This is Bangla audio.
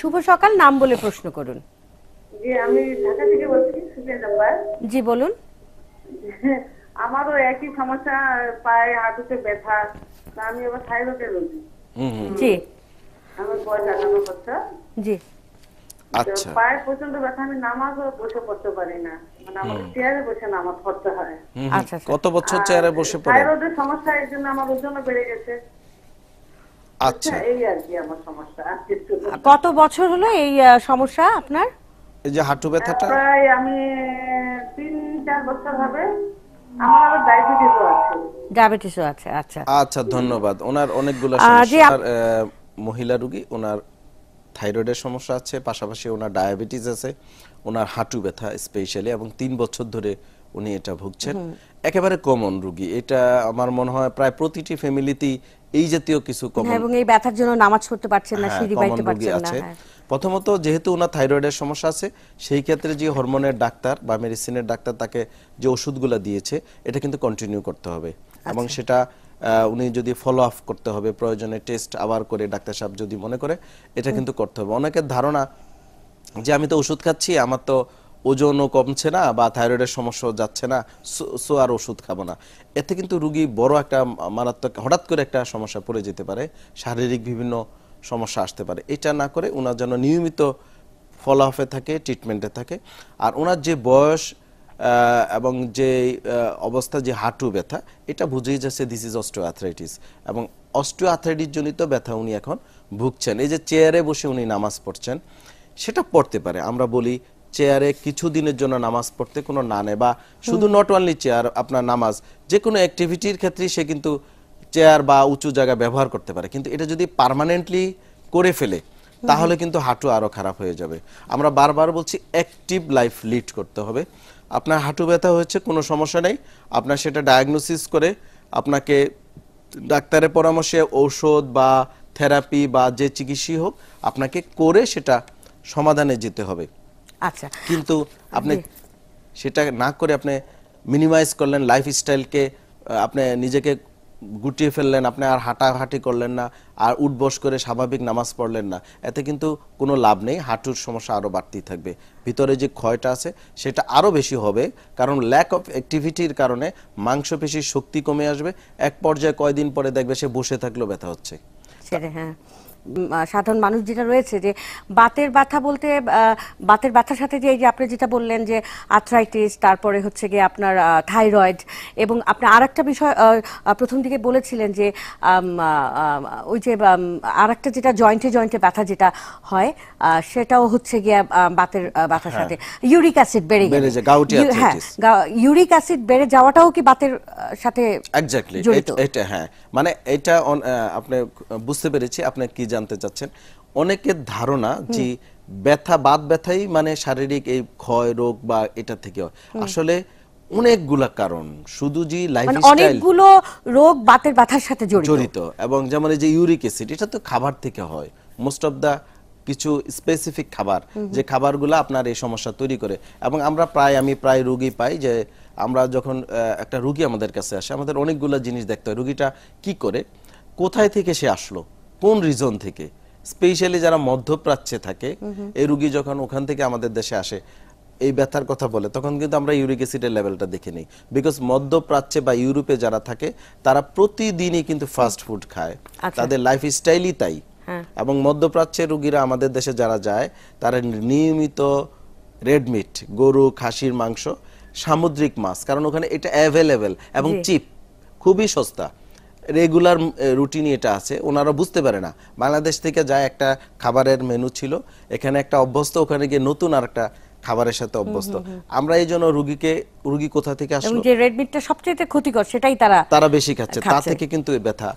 শুভ সকাল নাম বলে প্রশ্ন করুন জি আমি ঢাকা থেকে বলছি জি বলুন আমারও একই সমস্যা পায়ে হাঁটুতে ব্যথা আমি থাইরয়েডের রোগী জি আমার বয়স বছর জি আচ্ছা পায়ে প্রচন্ড ব্যথা আমি নামাজও বসে পড়তে পারি না মানে আমার চেয়ারে বসে নামাজ পড়তে হয় আচ্ছা, আচ্ছা কত বছর চেয়ারে বসে পড়ে থাইরয়েডের সমস্যা এর জন্য আমার ওজন বেড়ে গেছে আচ্ছা হ্যাঁ, এই আর কি আমার সমস্যা কত বছর হলো এই সমস্যা আপনার এই যে হাঁটু ব্যথাটা প্রায় আমি বছর হবে আচ্ছা। আচ্ছা, ওনার অনেকগুলো সমস্যা মহিলা ওনার থাইরয়েডের সমস্যা আছে পাশাপাশি ওনার ডায়াবেটিস আছে ওনার হাঁটু ব্যথা স্পেশালি এবং তিন বছর ধরে উনি এটা ভুগছেন একেবারে কমন রুগী এটা আমার মনে হয় প্রায় প্রতিটি ফ্যামিলিতেই এই জাতীয় কিছু কমন হ্যাঁ, এবং এই ব্যথার জন্য নামাজ করতে পারছেন না হ্যাঁ, সিঁড়ি বাইতে পারছেন না হ্যাঁ। প্রথমত যেহেতু ওনার থাইরয়েডের সমস্যা আছে সেই ক্ষেত্রে যে হরমোনের ডাক্তার বা মেডিসিনের ডাক্তার তাকে যে ওষুধগুলো দিয়েছে এটা কিন্তু কন্টিনিউ করতে হবে আচ্ছা। এবং সেটা উনি যদি ফলো আপ করতে হবে প্রয়োজনে টেস্ট আবার করে ডাক্তার সাহেব যদি মনে করে এটা কিন্তু করতে হবে অনেকের ধারণা যে আমি তো ওষুধ খাচ্ছি আমার তো ওজনও কমছে না বা থাইরয়েডের সমস্যা যাচ্ছে না সো আর ওষুধ খাবো না এতে কিন্তু রুগী বড় একটা মারাত্মক হঠাৎ করে একটা সমস্যা পড়ে যেতে পারে শারীরিক বিভিন্ন সমস্যা আসতে পারে এটা না করে ওনার যেন নিয়মিত ফলাফে থাকে ট্রিটমেন্টে থাকে আর ওনার যে বয়স এবং যে অবস্থা যে হাঁটু ব্যথা এটা বুঝেই যাচ্ছে দিস ইজ অস্টিওআর্থ্রাইটিস এবং অস্টিওআর্থ্রাইটিস জনিত ব্যথা উনি এখন ভুগছেন এই যে চেয়ারে বসে উনি নামাজ পড়ছেন সেটা পড়তে পারে আমরা বলি চেয়ারে কিছুদিনের জন্য নামাজ পড়তে কোনো না নেয় বা শুধু নট অনলি চেয়ার আপনার নামাজ যে কোনো অ্যাক্টিভিটির ক্ষেত্রে সে কিন্তু চেয়ার বা উঁচু জায়গা ব্যবহার করতে পারে কিন্তু এটা যদি পারমানেন্টলি করে ফেলে তাহলে কিন্তু হাঁটু আরও খারাপ হয়ে যাবে আমরা বারবার বলছি অ্যাক্টিভ লাইফ লিড করতে হবে আপনার হাঁটু ব্যথা হয়েছে কোনো সমস্যা নেই আপনার সেটা ডায়াগনোসিস করে আপনাকে ডাক্তারের পরামর্শে ঔষধ বা থেরাপি বা যে চিকিৎসি হোক আপনাকে করে সেটা সমাধানে যেতে হবে আচ্ছা কিন্তু আপনি সেটা না করে আপনি মিনিমাইজ করলেন লাইফস্টাইলকে আপনি নিজেকে গুটিয়ে ফেললেন আপনি আর হাঁটাহাঁটি করলেন না আর উঠবস করে স্বাভাবিক নামাজ পড়লেন না এতে কিন্তু কোনো লাভ নেই হাঁটুর সমস্যা আরও বাড়তেই থাকবে ভিতরে যে ক্ষয়টা আছে সেটা আরও বেশি হবে কারণ ল্যাক অফ অ্যাক্টিভিটির কারণে মাংসপেশির শক্তি কমে আসবে এক পর্যায়ে কয়দিন পরে দেখবে সে বসে থাকলেও ব্যথা হচ্ছে হ্যাঁ সাধারণ মানুষ যেটা রয়েছে যে বাতের ব্যথা বলতে বাতের ব্যথার সাথে যে এই যে আপনি যেটা বললেন যে আর্থ্রাইটিস তারপরে হচ্ছে গিয়ে আপনার থাইরয়েড এবং আপনি আর একটা বিষয় প্রথম দিকে বলেছিলেন যে ওই যে আর একটা যেটা জয়েন্টে জয়েন্টে ব্যথা যেটা হয় সেটাও হচ্ছে গিয়ে বাতের ব্যথার হ্যাঁ। সাথে ইউরিক অ্যাসিড বেড়ে গেলে হ্যাঁ ইউরিক অ্যাসিড বেড়ে যাওয়াটাও কি বাতের সাথে এক্স্যাক্টলি এটা হ্যাঁ মানে এটা আপনি বুঝতে পেরেছি আপনার কি জানতে চাচ্ছেন অনেকের ধারণা যে ব্যথা বাদ ব্যথাই মানে শারীরিক এই ক্ষয় রোগ বা এটা থেকে আসলে অনেকগুলা কারণ শুধু মানে অনেকগুলো রোগ বাতের ব্যথার সাথে জড়িত এবং যেমন এই যে ইউরিক অ্যাসিড এটা তো খাবার থেকে হয় মোস্ট অফ দা কিছু স্পেসিফিক খাবার যে খাবারগুলো আপনার এই সমস্যা তৈরি করে এবং আমরা প্রায় আমি প্রায় রুগী পাই যে আমরা যখন একটা রুগী আমাদের কাছে আসে আমাদের অনেকগুলো জিনিস দেখতে হয় রুগীটা কি করে কোথায় থেকে সে আসলো কোন রিজন থেকে স্পেশালি যারা মধ্যপ্রাচ্যে থাকে এই রুগী যখন ওখান থেকে আমাদের দেশে আসে এই ব্যথার কথা বলে তখন কিন্তু আমরা ইউরিক অ্যাসিডের লেভেলটা দেখে নিই বিকজ মধ্যপ্রাচ্যে বা ইউরোপে যারা থাকে তারা প্রতিদিনই কিন্তু ফাস্ট ফুড খায় আচ্ছা। তাদের লাইফ স্টাইলই তাই হ্যাঁ। এবং মধ্যপ্রাচ্যের রুগীরা আমাদের দেশে যারা যায় তারা নিয়মিত রেডমিট গরু খাসির মাংস সামুদ্রিক মাছ কারণ ওখানে এটা অ্যাভেলেবেল এবং চিপ খুবই সস্তা রেগুলার রুটিনই এটা আছে ওনারা বুঝতে পারে না বাংলাদেশ থেকে যায় একটা খাবারের মেনু ছিল এখানে একটা অভ্যস্ত ওখানে গিয়ে নতুন আর একটা খাবারের সাথে অভ্যস্ত আমরা এই জন্য রুগীকে রুগী কোথা থেকে আসলো যে রেডমিটটা সবচেয়ে ক্ষতিকর সেটাই তারা তারা বেশি খাচ্ছে তা থেকে কিন্তু ব্যথা